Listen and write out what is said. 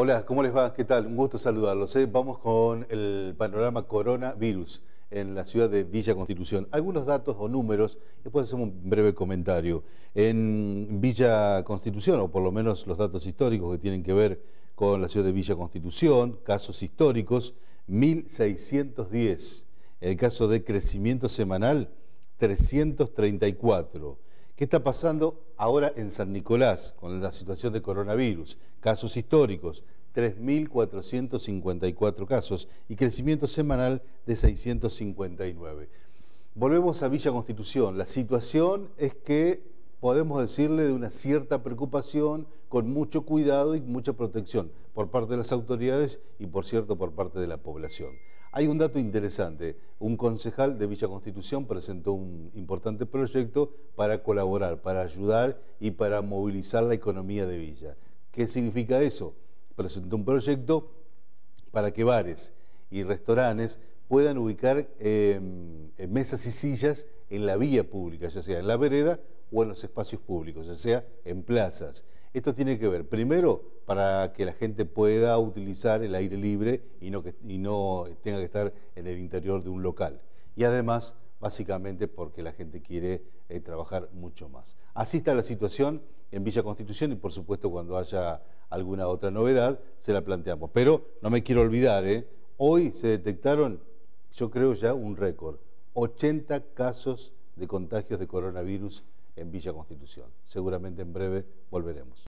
Hola, ¿cómo les va? ¿Qué tal? Un gusto saludarlos. ¿eh? Vamos con el panorama coronavirus en la ciudad de Villa Constitución. Algunos datos o números, después hacemos un breve comentario. En Villa Constitución, o por lo menos los datos históricos que tienen que ver con la ciudad de Villa Constitución, casos históricos, 1610. En el caso de crecimiento semanal, 334. ¿Qué está pasando ahora en San Nicolás con la situación de coronavirus? Casos históricos, 3.454 casos y crecimiento semanal de 659. Volvemos a Villa Constitución. La situación es que podemos decirle de una cierta preocupación, con mucho cuidado y mucha protección por parte de las autoridades y, por cierto, por parte de la población. Hay un dato interesante. Un concejal de Villa Constitución presentó un importante proyecto para colaborar, para ayudar y para movilizar la economía de Villa. ¿Qué significa eso? Presentó un proyecto para que bares y restaurantes puedan ubicar em, mesas y sillas en la vía pública, ya sea en la vereda o en los espacios públicos, ya sea en plazas. Esto tiene que ver, primero, para que la gente pueda utilizar el aire libre y no, tenga que estar en el interior de un local. Y además, básicamente, porque la gente quiere eh, trabajar mucho más. Así está la situación en Villa Constitución y, por supuesto, cuando haya alguna otra novedad, se la planteamos. Pero no me quiero olvidar, ¿eh? hoy se detectaron yo creo ya un récord, 80 casos de contagios de coronavirus en Villa Constitución. Seguramente en breve volveremos.